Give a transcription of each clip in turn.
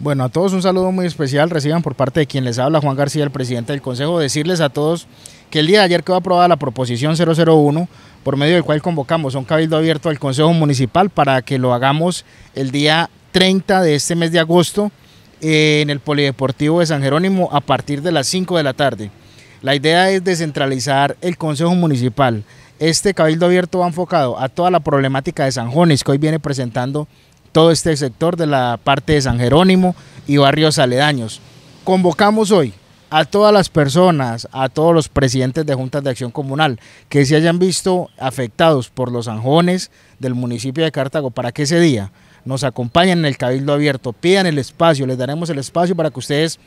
Bueno, a todos un saludo muy especial. Reciban por parte de quien les habla, Juan García, el presidente del Consejo. Decirles a todos que el día de ayer quedó aprobada la proposición 001, por medio del cual convocamos un cabildo abierto al Consejo Municipal para que lo hagamos el día 30 de este mes de agosto eh, en el Polideportivo de San Jerónimo a partir de las 5 de la tarde. La idea es descentralizar el Consejo Municipal. Este cabildo abierto va enfocado a toda la problemática de San Jones que hoy viene presentando todo este sector de la parte de San Jerónimo y barrios aledaños. Convocamos hoy a todas las personas, a todos los presidentes de juntas de acción comunal que se hayan visto afectados por los anjones del municipio de Cartago para que ese día nos acompañen en el Cabildo Abierto, pidan el espacio, les daremos el espacio para que ustedes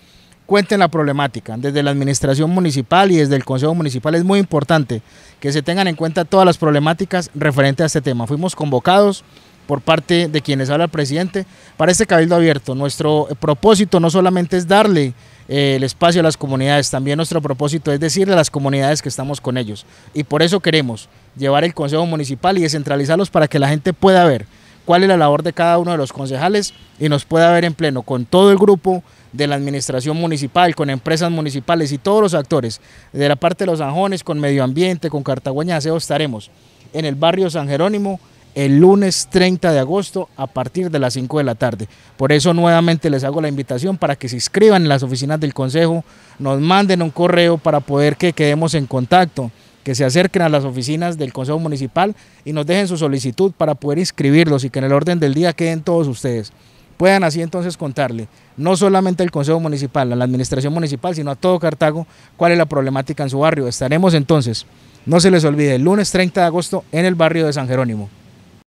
cuenten la problemática. Desde la administración municipal y desde el Consejo Municipal es muy importante que se tengan en cuenta todas las problemáticas referentes a este tema. Fuimos convocados por parte de quienes habla el presidente para este cabildo abierto. Nuestro propósito no solamente es darle eh, el espacio a las comunidades, también nuestro propósito es decirle a las comunidades que estamos con ellos. Y por eso queremos llevar el Consejo Municipal y descentralizarlos para que la gente pueda ver cuál es la labor de cada uno de los concejales y nos pueda ver en pleno con todo el grupo de la administración municipal, con empresas municipales y todos los actores de la parte de los anjones, con medio ambiente, con Cartagüeña Aseo, estaremos en el barrio San Jerónimo el lunes 30 de agosto a partir de las 5 de la tarde. Por eso nuevamente les hago la invitación para que se inscriban en las oficinas del Consejo, nos manden un correo para poder que quedemos en contacto, que se acerquen a las oficinas del Consejo Municipal y nos dejen su solicitud para poder inscribirlos y que en el orden del día queden todos ustedes. Puedan así entonces contarle, no solamente al Consejo Municipal, a la Administración Municipal, sino a todo Cartago, cuál es la problemática en su barrio. Estaremos entonces, no se les olvide, el lunes 30 de agosto en el barrio de San Jerónimo.